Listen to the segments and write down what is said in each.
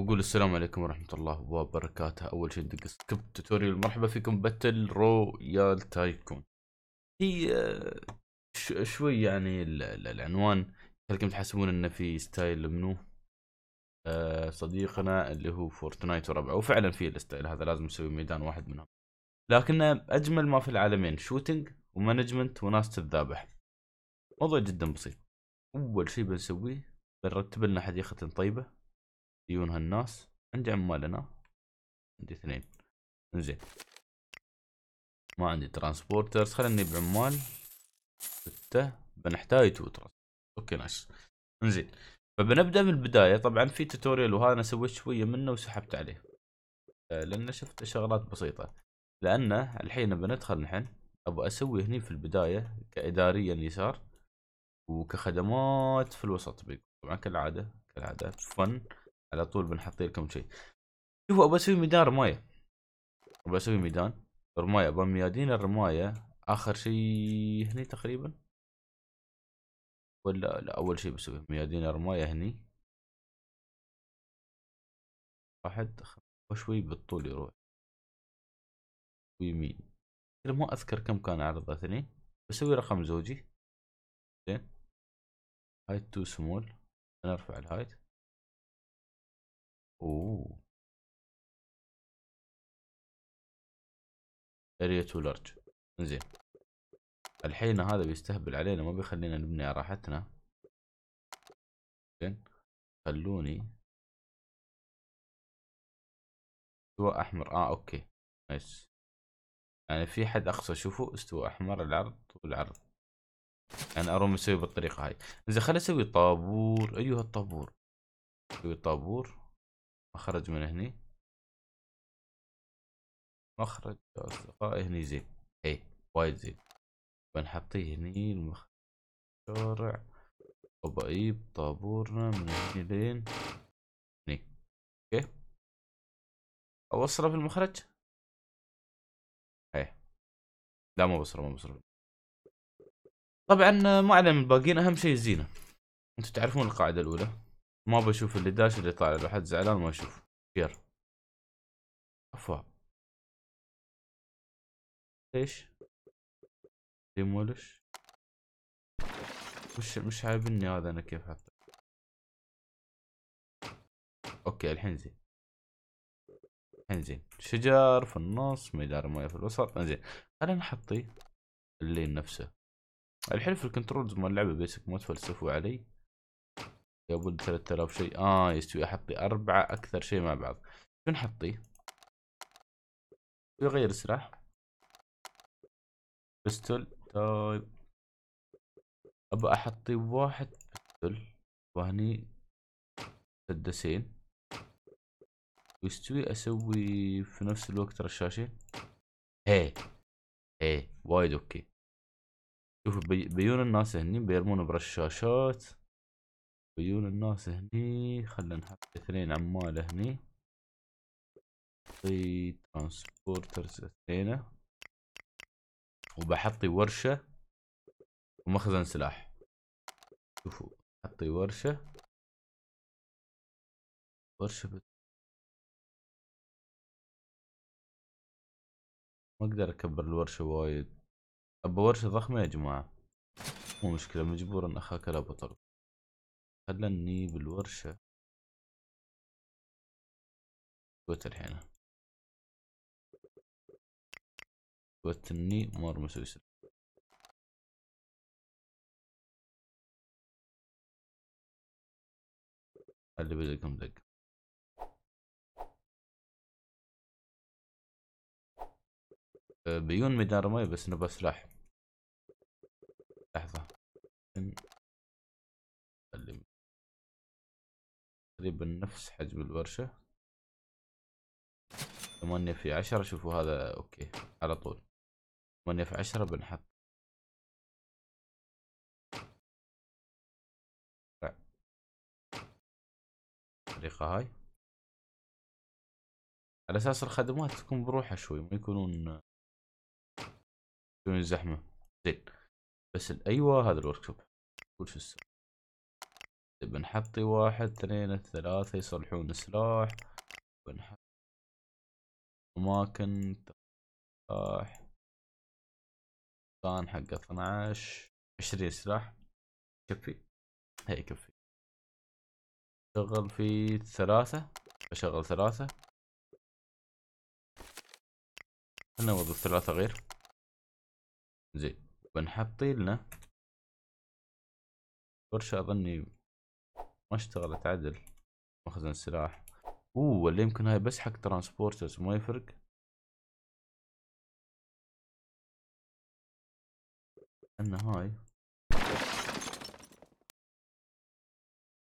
وقول السلام عليكم ورحمه الله وبركاته اول شيء ندق سكيب توتوريال مرحبا فيكم باتل رويال تايكون هي شوي يعني العنوان خليكم تحسبون انه في ستايل منو آه، صديقنا اللي هو فورتنايت وربعه وفعلا في الستايل هذا لازم نسوي ميدان واحد منهم لكن اجمل ما في العالمين شوتنج ومانجمنت وناس تذابح موضوع جدا بسيط اول شيء بنسويه بنرتب لنا حديقه طيبه ديون هالناس عندي عمال عندي اثنين زين ما عندي ترانسبورترز خلينا نجيب عمال ستة بنحتاج تو ترانسبورترز اوكي نايس زين فبنبدا من البدايه طبعا في توتوريال وهذا انا سويت شويه منه وسحبت عليه لان شفت شغلات بسيطه لان الحين بندخل نحن ابغى اسوي هني في البدايه كاداريا يسار وكخدمات في الوسط بيكون طبعا كالعاده كالعاده فن على طول بنحط لكم شيء شوفوا ابى اسوي ميدان رمايه ابى اسوي ميدان رمايه بميادين الرمايه اخر شيء هني تقريبا ولا لا اول شيء بسوي ميادين الرمايه هني واحد وشوي بالطول يروح ويمين ما اذكر كم كان عرضه هني بسوي رقم زوجي زين هايت تو سمول نرفع الهايت اوه اريا تو لارج زين الحين هذا بيستهبل علينا ما بيخلينا نبني على راحتنا زين خلوني استوى احمر اه اوكي نايس يعني في حد اقصى شوفوا استوى احمر العرض والعرض يعني اروم اسوي بالطريقه هاي زين خل اسوي طابور ايوه الطابور اسوي طابور مخرج من هني مخرج أصدقائي هني زين اي وايد زين بنحطيه هني المخرج شارع وبقيب طابورنا من هني لين هني اوكي اوصله في المخرج ايه لا ما بوصله ما بوصله طبعا ما عليه الباقيين اهم شيء الزينه انتم تعرفون القاعده الاولى ما بشوف اللي داش اللي طالع لو حد زعلان ما اشوف يلا افا ايش ديمولش مش مش عاجبني هذا انا كيف حتى اوكي الحين زين الحين زين شجر في النص ميدار مويه في الوسط انزين خلينا نحطي اللين نفسه الحلو في الكنترولز مال اللعبه بيسك ما تفلسفوا علي قبل 3000 شيء اه يستوي احطي اربعه اكثر شيء مع بعض شو نحطي؟ يغير السلاح بستول طيب ابى احطي واحد بستول وهني مسدسين ويستوي اسوي في نفس الوقت رشاشين هي هي وايد اوكي شوفوا بيون الناس هني بيرمون برشاشات عيون الناس هني خلنا نحط اثنين عمال هني في ترانسبورترز اثنين وبحطي ورشة ومخزن سلاح شوفوا حطي ورشة ورشة بت... ما اقدر اكبر الورشة وايد ابى ورشة ضخمة يا جماعة مو مشكلة مجبور ان اخاك لا بطل خلني بالورشة تويتر هنا توترني مور مسوسل اللي بدكم دق بيون مدار مي بس نبى سلاح لحظة تقريبا نفس حجم الورشة ثمانية في عشرة شوفوا هذا اوكي على طول ثمانية في عشرة بنحط الطريقة طيب. هاي على اساس الخدمات تكون بروحها شوي ما يكونون يكونون زحمة زين بس الايوه هذا الوركشوب كل شو السر بنحطي واحد اثنين ثلاثة يصلحون سلاح بنحط أماكن سلاح كان حق اثناش اشتري سلاح يكفي هي يكفي شغل في ثلاثة بشغل ثلاثة نوض ثلاثة غير زين بنحطي لنا فرشة أظني ما اشتغلت عدل مخزن سلاح اوه ولا يمكن هاي بس حق ترانسبورترز ما يفرق ان هاي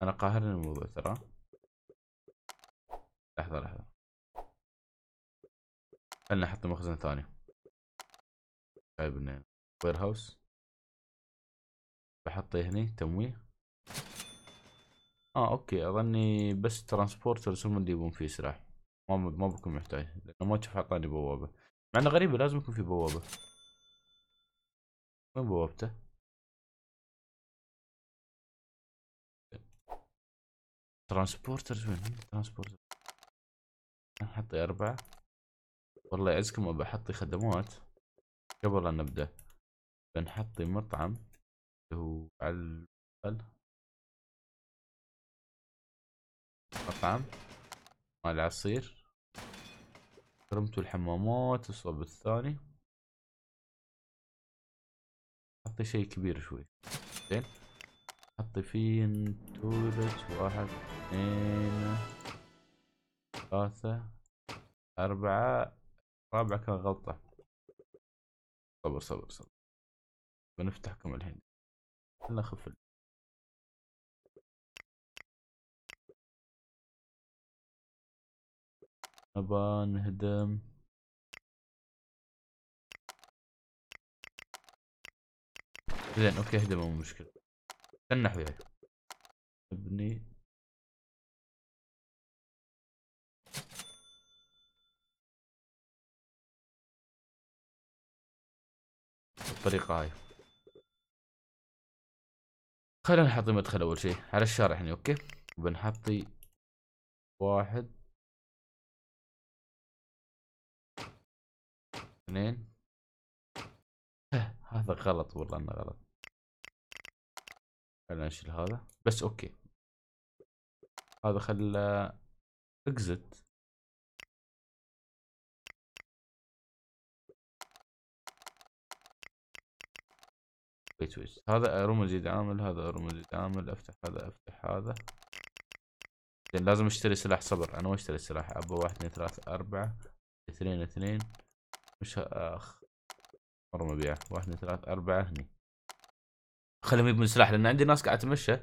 انا قاهرني الموضوع ترى لحظه لحظه خلنا نحط مخزن ثاني جايب لنا وير هاوس بحطه هني تمويه اه اوكي اظني بس ترانسبورترز هم اللي يبون فيه سلاح ما ما بكون محتاج لانه ما تشوف اعطاني بوابه مع انه غريبه لازم يكون في بوابه وين بوابته؟ ترانسبورترز وين؟ ترانسبورتر حطي اربعه والله يعزكم بحطي خدمات قبل ان نبدا بنحطي مطعم اللي هو على مطعم مال عصير رمتوا الحمامات الصوب الثاني حطي شيء كبير شوي زين حطي فيه تولت واحد اثنين ثلاثة أربعة رابعة كان غلطة صبر صبر صبر بنفتحكم الحين خلنا نخف نبغى نهدم زين اوكي اهدمه مو مشكلة تنح وياك نبني بالطريقة هاي خلينا نحط مدخل اول شيء على الشارع هنا اوكي بنحطي واحد اثنين إيه، هذا غلط والله انه غلط خلينا نشيل هذا بس اوكي هذا خل اكزت ويت هذا رمز يدعامل هذا رمز عامل افتح هذا افتح هذا لازم اشتري سلاح صبر انا ما اشتري سلاح ابو واحد اثنين ثلاثة اربعة اثنين اثنين مش اخ مرة مبيعه واحد اثنين ثلاثة أربعة هني خليهم يبنوا سلاح لأن عندي ناس قاعد تمشى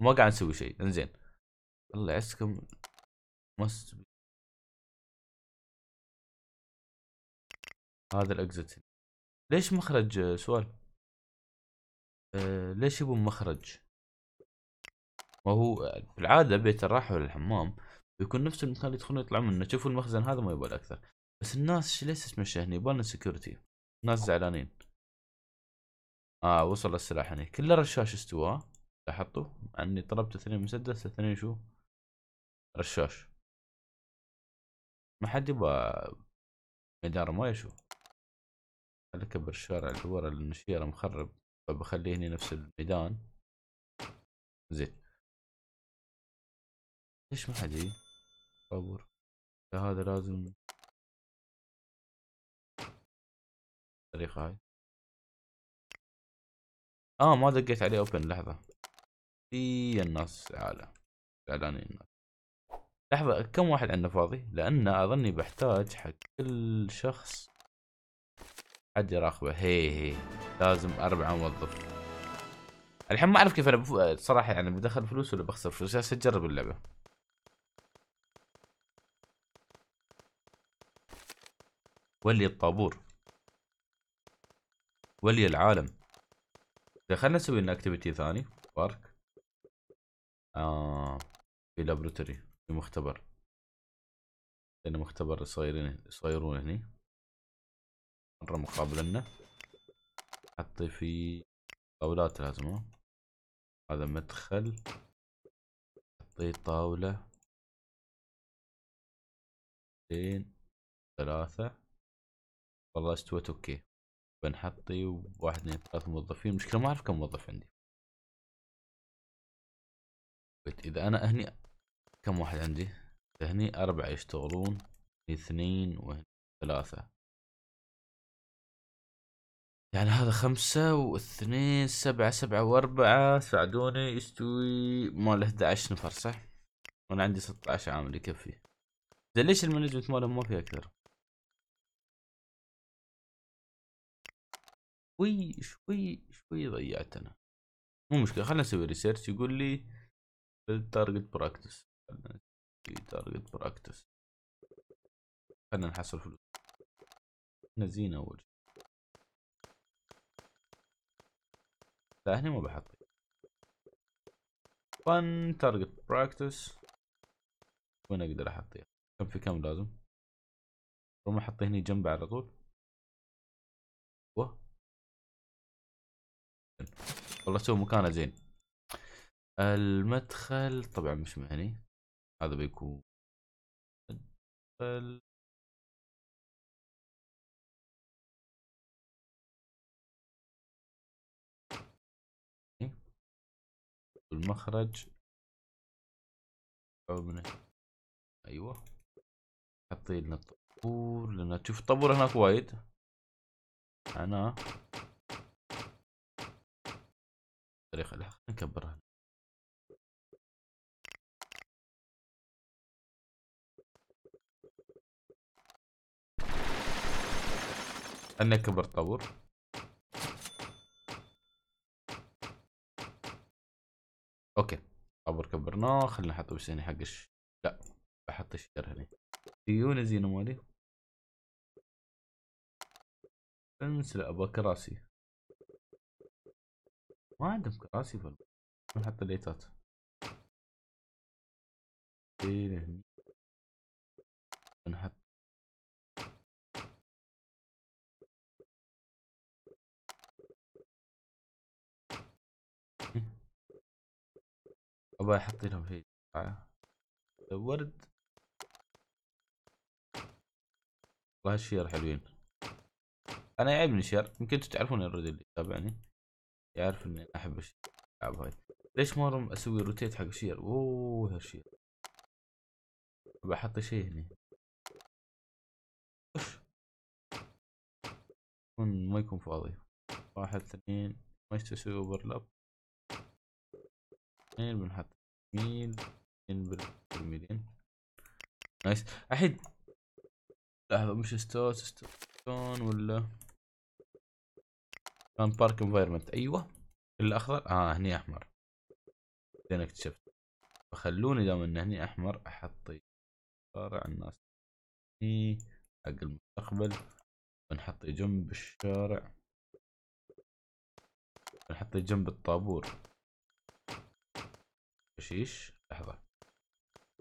وما قاعد نسوي شيء انزين الله يعزكم مست هذا الاكزت ليش مخرج آه، سؤال أه ليش يبون مخرج ما هو آه، بالعادة بيت الراحه للحمام يكون نفس المكان اللي يدخلون يطلعون منه شوفوا المخزن هذا ما يبغى اكثر بس الناس ليش تتمشى هني يبغالنا سكيورتي الناس زعلانين اه وصل السلاح هني كل رشاش استوى لاحظتوا اني طلبت اثنين مسدس اثنين شو رشاش ما حد يبغى مدار ما شو اكبر الشارع اللي ورا لان مخرب فبخليه هني نفس الميدان زين ليش ما حد يجي؟ هذا لازم الطريقة هاي اه ما دقيت عليه اوبن لحظة في الناس على اعلاني الناس لحظة كم واحد عندنا فاضي لان اظني بحتاج حق كل شخص حد يراقبه هي هي لازم اربعة موظف الحين ما اعرف كيف انا بف... صراحة يعني بدخل فلوس ولا بخسر فلوس هسه اجرب اللعبة ولي الطابور ولي العالم خلنا نسوي لنا اكتيفيتي ثاني بارك آه في لابراتوري في مختبر لأن مختبر صغيرين صغيرون هني مرة مقابل لنا حطي في طاولات لازم هذا مدخل حطي طاولة اثنين ثلاثة والله استوت اوكي بنحطي واحد اثنين ثلاث موظفين مشكلة ما اعرف كم موظف عندي اذا انا هني كم واحد عندي هني اربعة يشتغلون اثنين وهني ثلاثة يعني هذا خمسة واثنين سبعة سبعة واربعة ساعدوني يستوي مال 11 نفر صح؟ وانا عندي 16 عامل يكفي ليش المانجمنت مالهم ما في اكثر؟ شوي شوي شوي ضيعت انا مو مشكله خلنا نسوي ريسيرش يقول لي التارجت براكتس تارجت براكتس خلنا نحصل فلوس نزين اول لا هنا ما بحط فن تارجت براكتس وين اقدر احطيها كم في كم لازم؟ وما احطه هنا جنب على طول والله شوف مكانه زين المدخل طبعا مش مهني هذا بيكون مدخل المخرج ايوه حطي لنا الطابور لان تشوف الطابور هناك وايد انا الطريقة لا نكبرها خلنا نكبر الطابور اوكي الطابور كبرناه خلنا نحطه بس هنا حق الش... لا بحط الشجر هنا ديون زينة مالي انسى ابغى كراسي ما عندهم كراسي في البيت حتى ليتات نحط ابغى احط لهم شيء ورد والله الشير حلوين انا يعجبني الشير يمكن انتم تعرفون الرد اللي يتابعني يعرف اني احب الشير هاي ليش ما اسوي روتيت حق شير اوه هالشير بحط شيء هنا يكون ما يكون فاضي واحد اثنين ما يستوي اوفرلاب اثنين بنحط ميل اثنين بالميلين نايس الحين لحظة مش ستوت ستون ولا كان بارك انفايرمنت ايوه الاخضر اه هني احمر بعدين اكتشفت فخلوني دام انه هني احمر احط شارع الناس هني حق المستقبل بنحط جنب الشارع بنحط جنب الطابور حشيش لحظة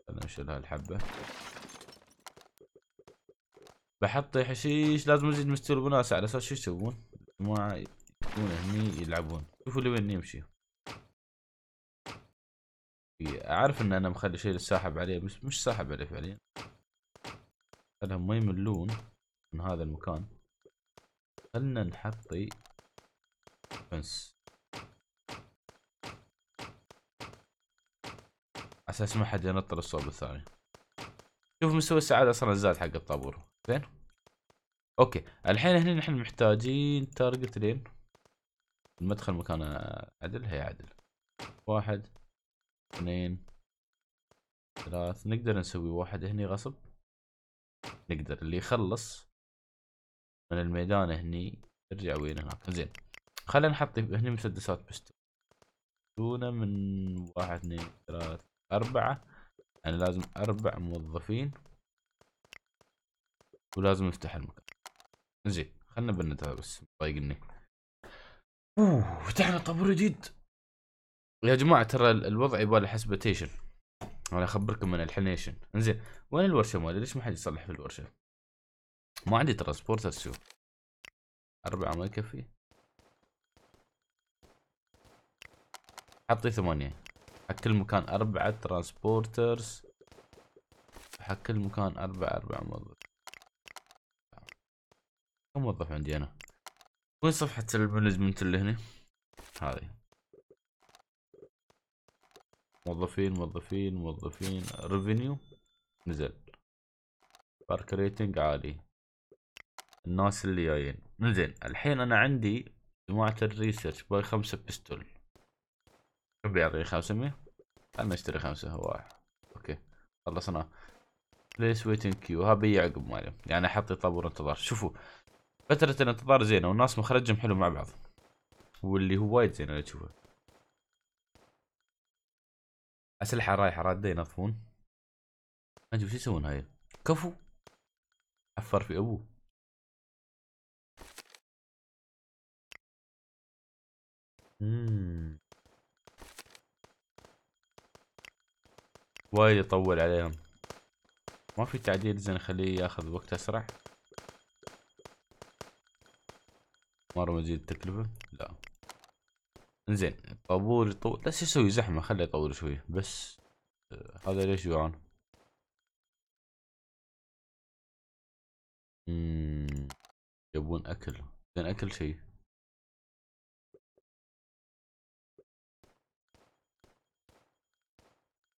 خلنا نشيل هالحبة بحط حشيش لازم نزيد مستوى الوناسة على اساس شو يسوون؟ ما يكون هني يلعبون شوفوا لوين يمشي إيه، اعرف ان انا مخلي شيء الساحب عليه بس مش ساحب عليه فعليا خلهم ما يملون من هذا المكان خلنا نحطي فنس اساس ما حد ينطر الصوب الثاني شوف مستوى السعادة اصلا زاد حق الطابور زين اوكي الحين هنا نحن محتاجين تارجت لين المدخل مكان عدل هي عدل واحد اثنين ثلاث نقدر نسوي واحد هني غصب نقدر اللي يخلص من الميدان هني يرجع وين هناك زين خلينا نحط هني مسدسات بستون دون من واحد اثنين ثلاث أربعة يعني لازم أربع موظفين ولازم نفتح المكان زين خلنا بالنتائج بس ضايقني اوه فتحنا طابور جديد يا جماعه ترى الوضع يبغى له حسبتيشن انا اخبركم من الحنيشن انزين وين الورشه مالي ليش ما حد يصلح في الورشه ما عندي ترانسبورتر شو أربعة ما يكفي حطي ثمانية حق كل مكان أربعة ترانسبورترز حق كل مكان أربعة أربعة موظف كم موظف عندي أنا وين صفحة المانجمنت اللي هنا؟ هذه موظفين موظفين موظفين ريفينيو نزل بارك ريتنج عالي الناس اللي جايين انزين الحين انا عندي جماعة الريسيرش باي خمسة بستول كم بيعطيني خمسمية؟ خلنا نشتري خمسة واحد اوكي خلصنا بليس ويتنج كيو ها بيعقب ماله يعني احط طابور انتظار شوفوا فترة الانتظار زينة والناس مخرجهم حلو مع بعض واللي هو وايد زين اللي تشوفه أسلحة رايحة رادة ينظفون ما أدري وش يسوون هاي كفو عفر في أبوه وايد يطول عليهم ما في تعديل زين يخليه ياخذ وقت أسرع مرة مزيد التكلفة لا انزين الطابور يطول بس يسوي زحمة خليه يطول شوي بس آه هذا ليش جوعان يبون اكل زين اكل شيء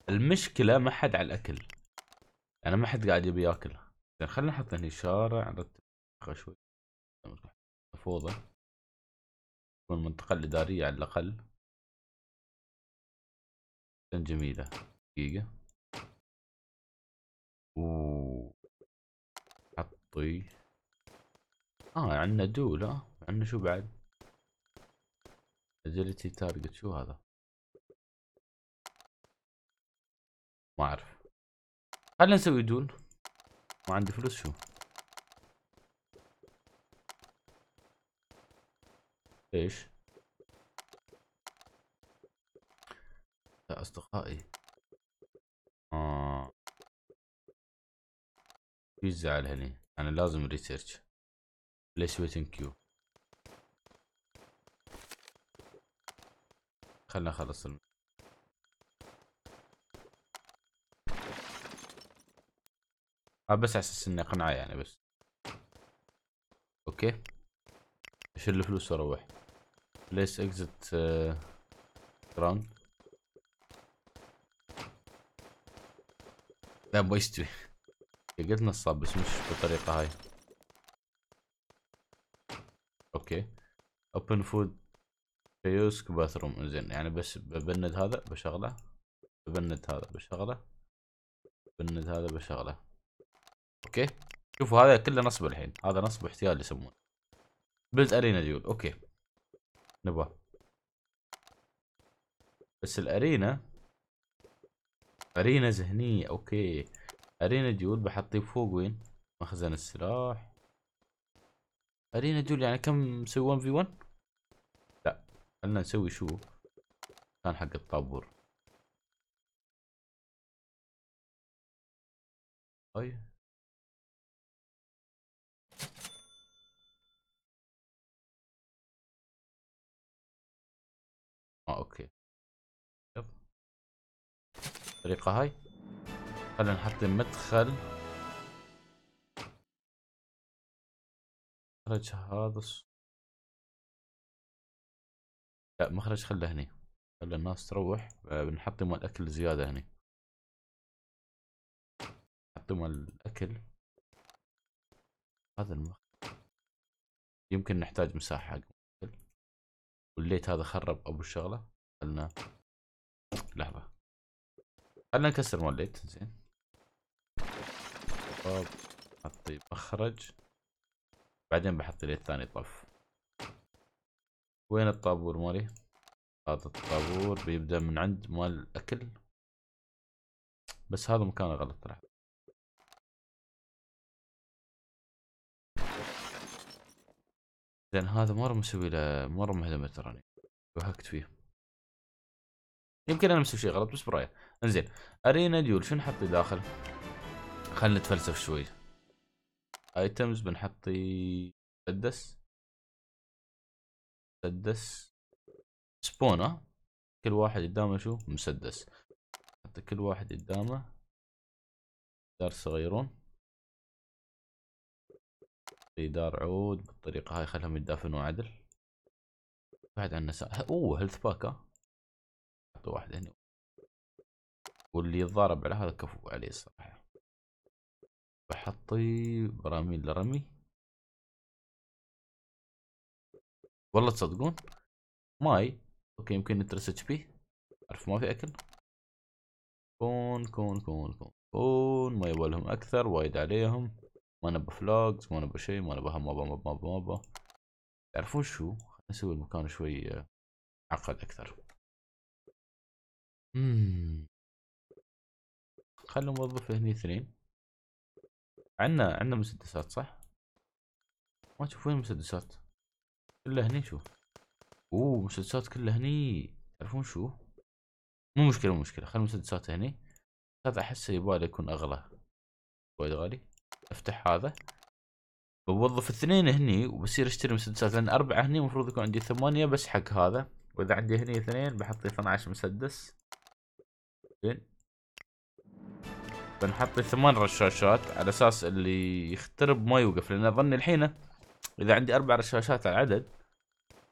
المشكلة ما حد على الاكل انا يعني ما حد قاعد يبي ياكل زين خلينا نحط هني شارع نرتب شوي المفروضة تكون منطقة الإدارية على الأقل جميلة دقيقة و حطي اه عندنا دول آه، عندنا شو بعد أجلتي تارجت شو هذا ما اعرف خلينا نسوي دول ما عندي فلوس شو ايش لا اصدقائي اه شو الزعل هني انا لازم ريسيرش ليش ويتن كيو خلنا نخلص الم... آه بس على اساس اني اقنعه يعني بس اوكي اشيل الفلوس واروح بليس exit uh, لا بويستوي يستوي نصاب بس مش بالطريقة هاي اوكي open food kiosk bathroom انزين يعني بس ببند هذا بشغله ببند هذا بشغله ببند هذا بشغله اوكي شوفوا هذا كله نصب الحين هذا نصب احتيال يسمونه بلد ارينا ديول اوكي نبغى بس الارينا ارينا ذهنية اوكي ارينا جول بحطيه فوق وين مخزن السلاح ارينا جول يعني كم نسوي 1 في 1 لا خلنا نسوي شو كان حق الطابور طيب اه اوكي يب الطريقة هاي خلينا نحط مدخل مخرج هذا لا مخرج خله هني خلي الناس تروح آه، بنحط مال الاكل زيادة هني نحط مال الاكل هذا المخرج يمكن نحتاج مساحة حق والليت هذا خرب ابو الشغله خلنا لحظه خلنا نكسر مال الليت زين طب حطي مخرج بعدين بحط الليت ثاني طف وين الطابور مالي هذا الطابور بيبدا من عند مال الاكل بس هذا مكانه غلط راح لان هذا مره مسوي له مره مهتم تراني وهكت فيه يمكن انا مسوي شيء غلط بس برايي انزين ارينا ديول شو نحطي داخل خلنا نتفلسف شوي ايتمز بنحطي مسدس مسدس سبونا كل واحد قدامه شو مسدس حط كل واحد قدامه دار صغيرون دار عود بالطريقة هاي خلهم يدافنوا عدل بعد عنا سا... اوه هيلث باك ها اعطوا واحد هنا واللي يتضارب على هذا كفو عليه الصراحة بحطي براميل لرمي والله تصدقون ماي اوكي يمكن نترس اتش بي اعرف ما في اكل كون كون كون كون كون ما لهم اكثر وايد عليهم ما نبى فلوجز ما نبى شيء ما نبى هم ما ما ما نبى تعرفون شو نسوي المكان شوي معقد آه، اكثر اممم خلوا نوظف هني اثنين عندنا عندنا مسدسات صح ما تشوف وين المسدسات كلها هني شوف اوه مسدسات كلها هني تعرفون شو مو مشكلة مو مشكلة خلي المسدسات هني هذا احسه يبغى يكون اغلى وايد غالي افتح هذا بوظف اثنين هني وبصير اشتري مسدسات لان اربعة هني المفروض يكون عندي ثمانية بس حق هذا واذا عندي هني اثنين بحط 12 مسدس زين بنحط ثمان رشاشات على اساس اللي يخترب ما يوقف لان اظني الحين اذا عندي اربع رشاشات على العدد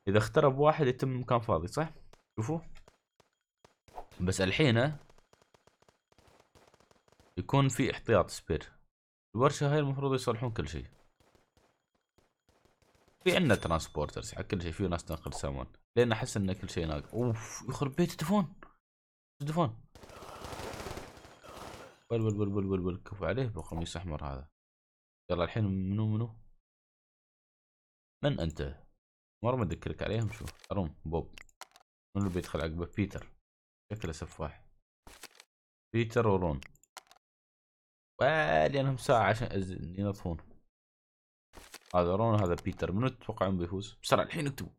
اذا اخترب واحد يتم مكان فاضي صح شوفوا بس الحين يكون في احتياط سبير الورشة هاي المفروض يصلحون كل شيء في عندنا ترانسبورترز حق كل شيء في ناس تنقل سامون لان احس ان كل شيء ناقص اوف يخرب بيت الدفون الدفون بل بل بل بل بل بل كفو عليه بقميص احمر هذا يلا الحين منو منو من انت مرة ما اذكرك عليهم شو اروم بوب من اللي بيدخل عقبه بيتر شكله سفاح بيتر ورون لانهم ساعه عشان ينظفون هذا رون هذا بيتر منو تتوقعون بيفوز بسرعه الحين اكتبوا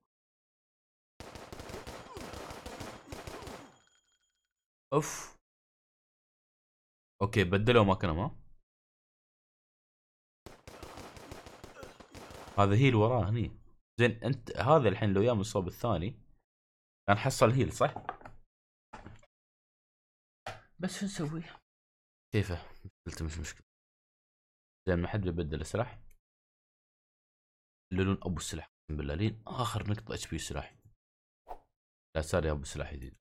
اوف اوكي بدلوا مكانهم ها هذا هيل وراه هني زين انت هذا الحين لو يا الصوب الثاني كان حصل هيل صح؟ بس شو نسوي؟ كيفه قلت مش مشكله زين ما حد بيبدل السلاح يبدلون ابو السلاح اقسم بالله لين اخر نقطه اتش بي سلاح لا صار يا ابو السلاح جديد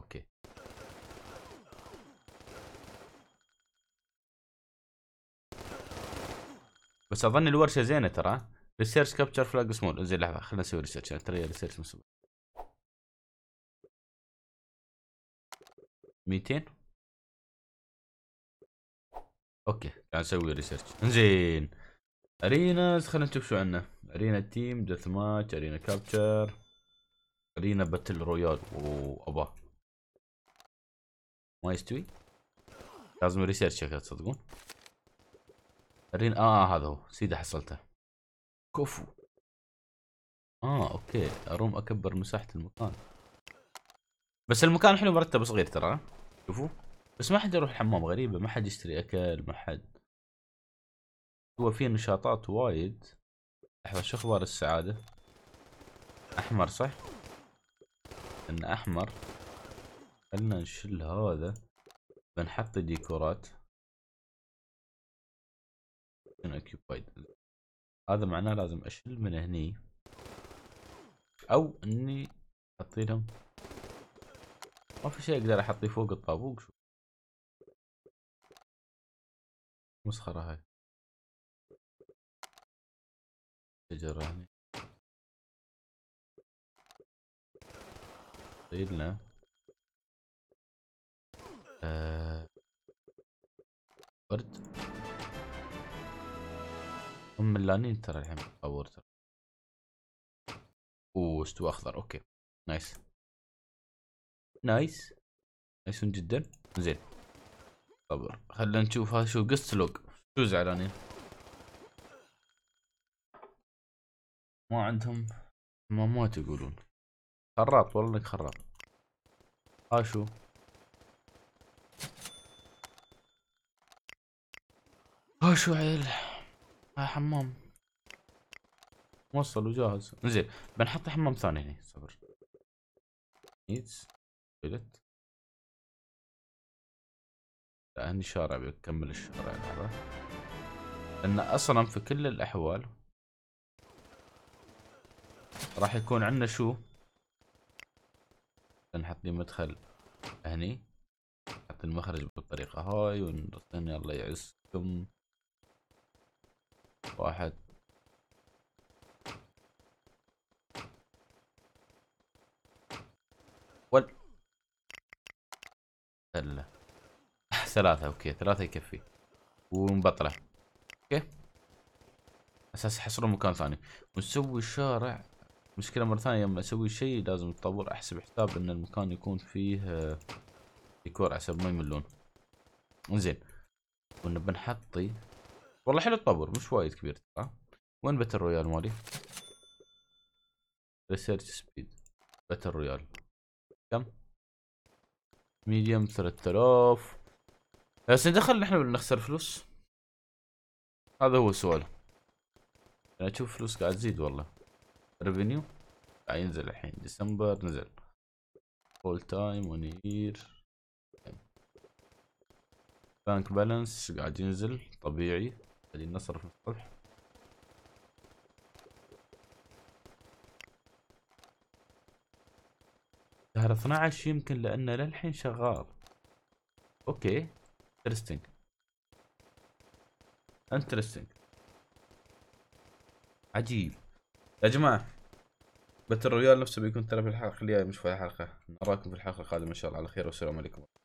اوكي بس اظن الورشه زينه ترى ريسيرش كابتشر فلاج سمول زين لحظه خلينا نسوي ريسيرش يعني ترى ريسيرش مسوي 200 اوكي قاعد نسوي ريسيرش انزين ارينا خلينا نشوف شو عندنا ارينا تيم ديث ماتش ارينا كابتشر ارينا باتل رويال اوه ابا ما يستوي لازم ريسيرش شكلها تصدقون ارينا اه, هذا هو سيده حصلته كفو اه اوكي اروم اكبر مساحه المكان بس المكان حلو مرتب صغير ترى شوفوا بس ما حد يروح الحمام غريبه ما حد يشتري اكل ما حد هو في نشاطات وايد لحظه شو اخبار السعاده احمر صح ان احمر خلنا نشل هذا بنحط ديكورات هذا معناه لازم أشل من هني او اني احط لهم ما في شيء اقدر احطيه فوق الطابوق شو مسخرة هاي شجرة هني صيدنا آه. ورد هم ملانين ترى الحين بالتطور ترى اوه استوى اخضر اوكي نايس نايس نايسون جدا زين طب خلينا نشوف هذا شو قست لوك شو زعلانين ما عندهم ما ما يقولون خراط والله انك خراط ها شو ها شو عيل ها حمام موصل وجاهز زين بنحط حمام ثاني هنا صبر نيتس تويلت لا هني شارع بكمل الشارع هذا لأن أصلا في كل الأحوال راح يكون عندنا شو نحط لي مدخل هني نحط المخرج بالطريقة هاي ونرسلني الله يعزكم واحد ول هلا ثلاثة اوكي ثلاثة يكفي ونبطله اوكي اساس يحصلون مكان ثاني ونسوي شارع مشكلة مرة ثانية لما اسوي شيء لازم تطور احسب حساب ان المكان يكون فيه آه، ديكور عسب ما يملون انزين ونبى نحطي والله حلو الطابور مش وايد كبير ترى وين باتل رويال مالي؟ ريسيرش سبيد باتل رويال كم؟ ميديوم 3000 بس ندخل نحن نخسر فلوس هذا هو السؤال انا اشوف فلوس قاعد تزيد والله ريفينيو قاعد ينزل الحين ديسمبر نزل فول تايم ونير بانك بالانس قاعد ينزل طبيعي قاعدين نصرف الصبح شهر 12 يمكن لانه للحين شغال اوكي انترستنج انترستنج عجيب يا جماعه باتل رويال نفسه بيكون ترى في الحلقه الجايه مش في الحلقه نراكم في الحلقه القادمه ان شاء الله على خير والسلام عليكم